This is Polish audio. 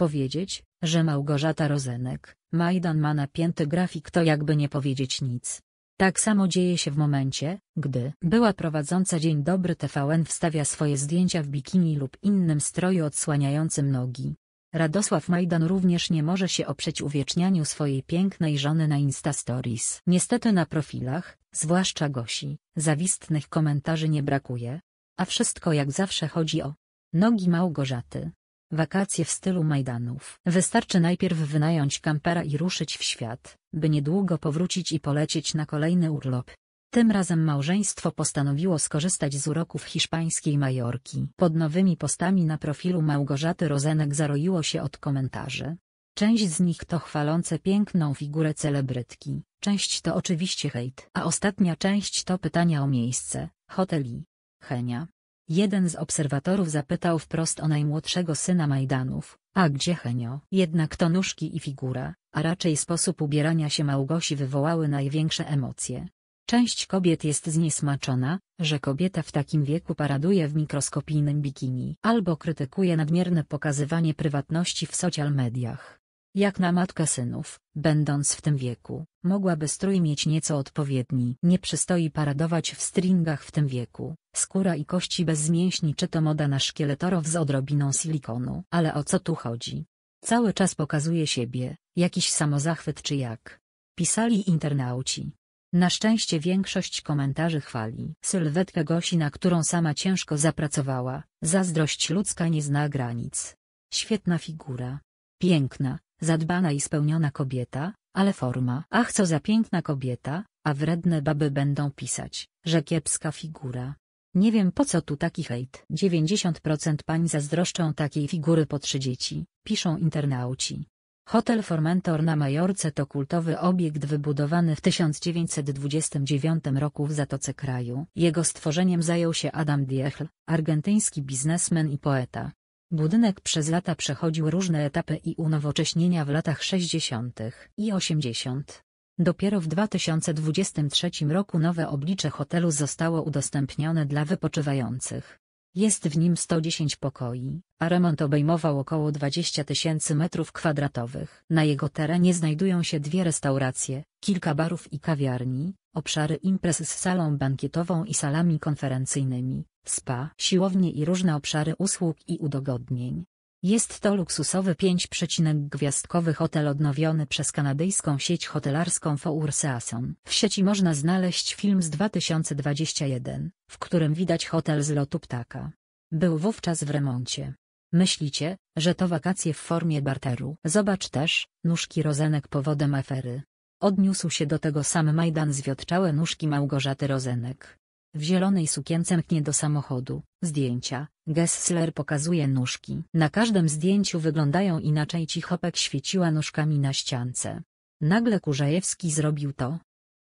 Powiedzieć, że Małgorzata Rozenek, Majdan ma napięty grafik to jakby nie powiedzieć nic. Tak samo dzieje się w momencie, gdy była prowadząca Dzień Dobry TVN wstawia swoje zdjęcia w bikini lub innym stroju odsłaniającym nogi. Radosław Majdan również nie może się oprzeć uwiecznianiu swojej pięknej żony na Insta Stories. Niestety na profilach, zwłaszcza Gosi, zawistnych komentarzy nie brakuje. A wszystko jak zawsze chodzi o nogi Małgorzaty. Wakacje w stylu Majdanów. Wystarczy najpierw wynająć kampera i ruszyć w świat, by niedługo powrócić i polecieć na kolejny urlop. Tym razem małżeństwo postanowiło skorzystać z uroków hiszpańskiej Majorki. Pod nowymi postami na profilu Małgorzaty Rozenek zaroiło się od komentarzy. Część z nich to chwalące piękną figurę celebrytki, część to oczywiście hejt, a ostatnia część to pytania o miejsce, hoteli, Henia, Jeden z obserwatorów zapytał wprost o najmłodszego syna Majdanów, a gdzie Henio? Jednak to nóżki i figura, a raczej sposób ubierania się Małgosi wywołały największe emocje. Część kobiet jest zniesmaczona, że kobieta w takim wieku paraduje w mikroskopijnym bikini albo krytykuje nadmierne pokazywanie prywatności w social mediach. Jak na matkę synów, będąc w tym wieku, mogłaby strój mieć nieco odpowiedni. Nie przystoi paradować w stringach w tym wieku, skóra i kości bez mięśni czy to moda na szkieletorów z odrobiną silikonu. Ale o co tu chodzi? Cały czas pokazuje siebie, jakiś samozachwyt czy jak. Pisali internauci. Na szczęście większość komentarzy chwali sylwetkę Gosi, na którą sama ciężko zapracowała, zazdrość ludzka nie zna granic. Świetna figura, Piękna, zadbana i spełniona kobieta, ale forma. Ach co za piękna kobieta, a wredne baby będą pisać, że kiepska figura. Nie wiem po co tu taki hejt. 90% pań zazdroszczą takiej figury po trzy dzieci, piszą internauci. Hotel Formentor na Majorce to kultowy obiekt wybudowany w 1929 roku w Zatoce Kraju. Jego stworzeniem zajął się Adam Diechl, argentyński biznesmen i poeta. Budynek przez lata przechodził różne etapy i unowocześnienia w latach 60. i 80. Dopiero w 2023 roku nowe oblicze hotelu zostało udostępnione dla wypoczywających. Jest w nim 110 pokoi, a remont obejmował około 20 tysięcy metrów kwadratowych. Na jego terenie znajdują się dwie restauracje, kilka barów i kawiarni, obszary imprez z salą bankietową i salami konferencyjnymi, spa, siłownie i różne obszary usług i udogodnień. Jest to luksusowy 5 gwiazdkowy hotel odnowiony przez kanadyjską sieć hotelarską Four Seasons. W sieci można znaleźć film z 2021, w którym widać hotel z lotu ptaka. Był wówczas w remoncie. Myślicie, że to wakacje w formie barteru? Zobacz też, nóżki rozenek powodem afery. Odniósł się do tego sam Majdan zwiotczałe nóżki Małgorzaty Rozenek. W zielonej sukience mknie do samochodu. Zdjęcia. Gessler pokazuje nóżki. Na każdym zdjęciu wyglądają inaczej Cichopek świeciła nóżkami na ściance. Nagle Kurzajewski zrobił to,